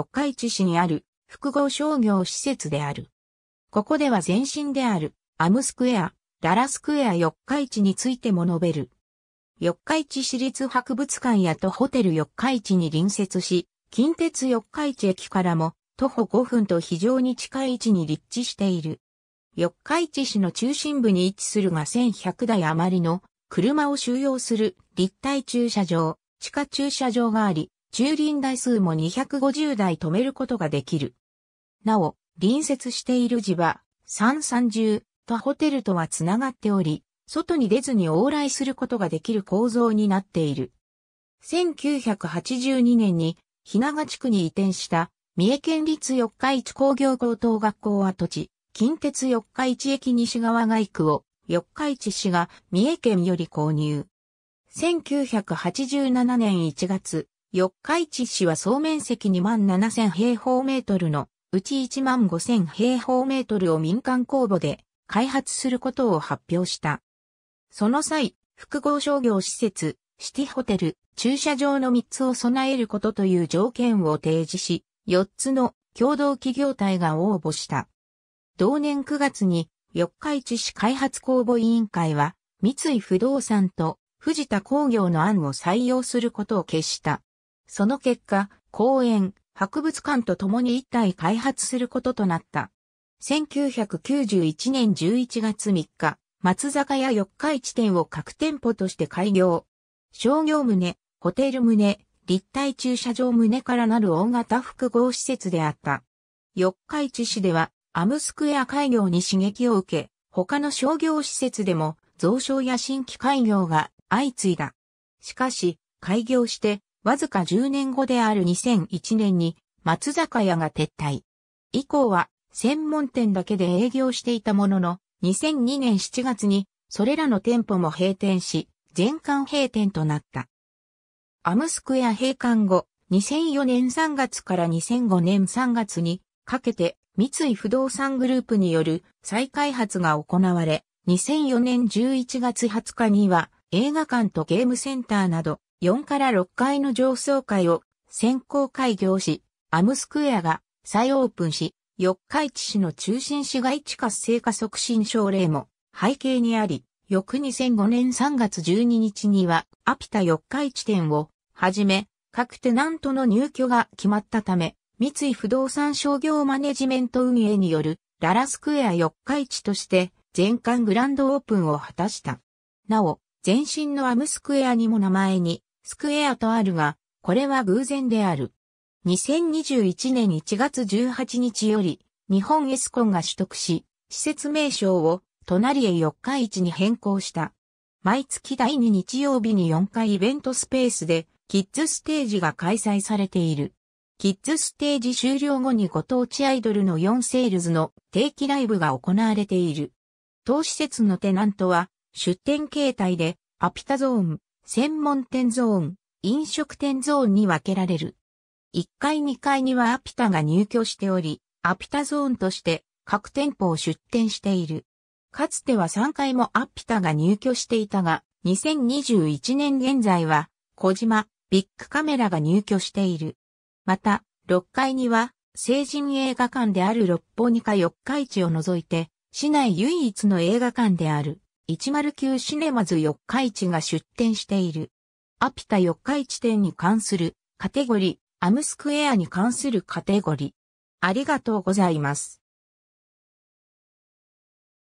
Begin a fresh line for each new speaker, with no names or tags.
四日市市にある複合商業施設である。ここでは前身であるアムスクエア、ララスクエア四日市についても述べる。四日市市立博物館やとホテル四日市に隣接し、近鉄四日市駅からも徒歩5分と非常に近い位置に立地している。四日市市の中心部に位置するが1100台余りの車を収容する立体駐車場、地下駐車場があり、駐輪台数も250台止めることができる。なお、隣接している地は、330とホテルとはつながっており、外に出ずに往来することができる構造になっている。1982年に、日長地区に移転した、三重県立四日市工業高等学校跡地、近鉄四日市駅西側外区を、四日市市が三重県より購入。1987年1月、四日市市は総面積2万7000平方メートルのうち1万5000平方メートルを民間公募で開発することを発表した。その際、複合商業施設、シティホテル、駐車場の3つを備えることという条件を提示し、4つの共同企業体が応募した。同年9月に、四日市市開発公募委員会は、三井不動産と藤田工業の案を採用することを決した。その結果、公園、博物館と共に一体開発することとなった。1991年11月3日、松坂屋四日市店を各店舗として開業。商業棟、ホテル棟、立体駐車場棟からなる大型複合施設であった。四日市市では、アムスクエア開業に刺激を受け、他の商業施設でも増床や新規開業が相次いだ。しかし、開業してわずか10年後である2001年に松坂屋が撤退。以降は専門店だけで営業していたものの、2002年7月にそれらの店舗も閉店し、全館閉店となった。アムスクエア閉館後、2004年3月から2005年3月にかけて三井不動産グループによる再開発が行われ、2004年11月20日には映画館とゲームセンターなど4から6階の上層階を先行開業し、アムスクエアが再オープンし、四日市市の中心市街地活性化促進省令も背景にあり、翌2005年3月12日には、アピタ四日市店をはじめ、各テナントの入居が決まったため、三井不動産商業マネジメント運営によるララスクエア四日市として全館グランドオープンを果たした。なお、前身のアムスクエアにも名前にスクエアとあるが、これは偶然である。2021年1月18日より、日本エスコンが取得し、施設名称を隣へ4日市に変更した。毎月第2日曜日に4回イベントスペースで、キッズステージが開催されている。キッズステージ終了後にご当地アイドルの4セールズの定期ライブが行われている。当施設のテナントは出店形態でアピタゾーン、専門店ゾーン、飲食店ゾーンに分けられる。1階2階にはアピタが入居しており、アピタゾーンとして各店舗を出店している。かつては3階もアピタが入居していたが、2021年現在は、小島、ビッグカメラが入居している。また、6階には、成人映画館である六本木か四日市を除いて、市内唯一の映画館である。109シネマズ四日市が出展している。アピタ四日市店に関するカテゴリー、アムスクエアに関するカテゴリー。ありがとうございます。